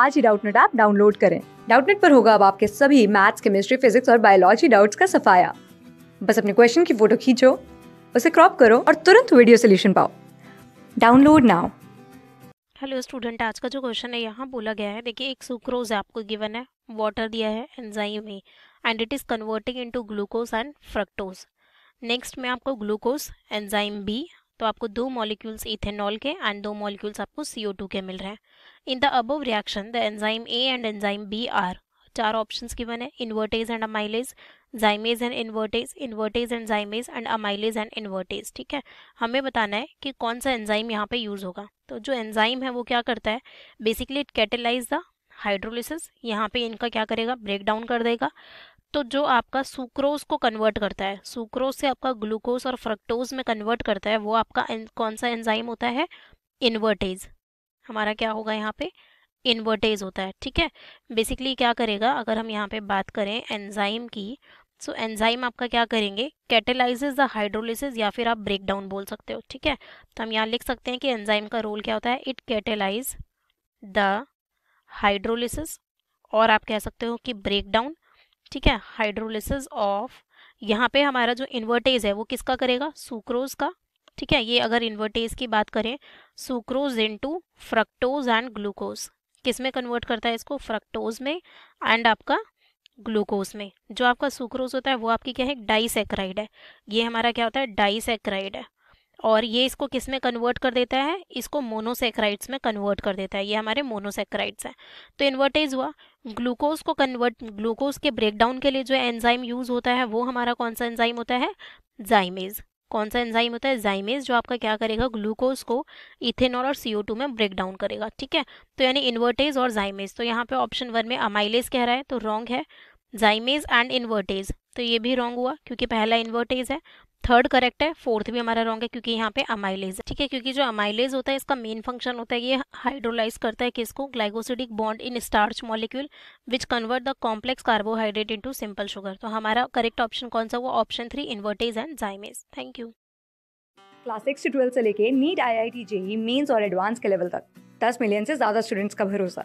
आज ही Doubtnut app download करें डाउटनेट पर होगा अब आपके सभी मैथ्स केमिस्ट्री फिजिक्स और बायोलॉजी डाउट्स का सफाया बस अपने क्वेश्चन की फोटो खींचो उसे क्रॉप करो और तुरंत वीडियो सोल्यूशन पाओ डाउनलोड नाउ हेलो स्टूडेंट आज का जो क्वेश्चन है यहाँ बोला गया है देखिए एक सुक्रोज आपको गिवन है वाटर दिया है एंजाइम में and it is converting into glucose and fructose next में आपको ग्लूकोज एंजाइम बी तो आपको दो मॉलिक्यूल्स इथेनॉल के एंड दो मॉलिक्यूल्स आपको CO2 के मिल रहे हैं in the above reaction the enzyme A and enzyme B are चार ऑप्शंस की बने invertase and amylase zymase and invertase invertase and zymase and amylase and invertase ठीक है हमें बताना है कि कौन सा एंजाइम यहाँ पे यूज़ होगा तो जो एंजाइम है वो क्या करता है basically it catalyse the hydrolysis यहाँ पे इनका क्या करेगा ब्रेक डाउन कर देगा तो जो आपका सुक्रोज को कन्वर्ट करता है सुक्रोज से आपका ग्लूकोज और फ्रक्टोज में कन्वर्ट करता है वो आपका कौन सा एंजाइम होता है इन्वर्टेज हमारा क्या होगा यहाँ पे इन्वर्टेज होता है ठीक है बेसिकली क्या करेगा अगर हम यहाँ पे बात करें एंजाइम की सो so, एंजाइम आपका क्या करेंगे कैटेलाइजेज द हाइड्रोलिसिस या फिर आप ब्रेक डाउन बोल सकते हो ठीक है तो हम यहाँ लिख सकते हैं कि एंजाइम का रोल क्या होता है इट कैटेलाइज द हाइड्रोलिसिस और आप कह सकते हो कि ब्रेक डाउन ठीक है हाइड्रोलिसिस ऑफ यहाँ पे हमारा जो इन्वर्टेज है वो किसका करेगा सुक्रोज का ठीक है ये अगर इन्वर्टेज की बात करें sucrose into fructose and glucose किस में कन्वर्ट करता है इसको फ्रक्टोज में एंड आपका ग्लूकोज में जो आपका सुक्रोज होता है वो आपकी क्या है डाइसेक्राइड है ये हमारा क्या होता है डाइसेक्राइड है और ये इसको किस में कन्वर्ट कर देता है इसको मोनोसेक्राइड्स में कन्वर्ट कर देता है ये हमारे मोनोसेक्राइड्स हैं तो इन्वर्टेज हुआ ग्लूकोज को कन्वर्ट ग्लूकोज के ब्रेकडाउन के लिए जो एंजाइम यूज़ होता है वो हमारा कौन सा एंजाइम होता है जाइमेज कौन सा एंजाइम होता है जाइमेज जो आपका क्या करेगा ग्लूकोज को इथेनॉल और सीओ टू में ब्रेक डाउन करेगा ठीक है तो यानी इन्वर्टेज और जाइमेज तो यहाँ पे ऑप्शन वन में अमाइलेज कह रहा है तो रॉन्ग है जाइमेज एंड इन्वर्टेज तो ये भी रॉन्ग हुआ क्योंकि पहला इन्वर्टेज है थर्ड करेक्ट है फोर्थ भी हमारा रॉन्ग है क्योंकि यहाँ पे अमाइलेज ठीक है क्योंकि जो अमाइलेज होता है इसका मेन फंक्शन होता है ये हाइड्रोलाइज करता है किसको glycosidic bond in starch molecule which convert the complex carbohydrate into simple sugar तो हमारा करेक्ट ऑप्शन कौन सा वो option three invertase and zymase thank you class six से ट्वेल्व से लेके NEET I I T JEE mains और advance के लेवल तक दस मिलियन से ज्यादा स्टूडेंट्स का भरोसा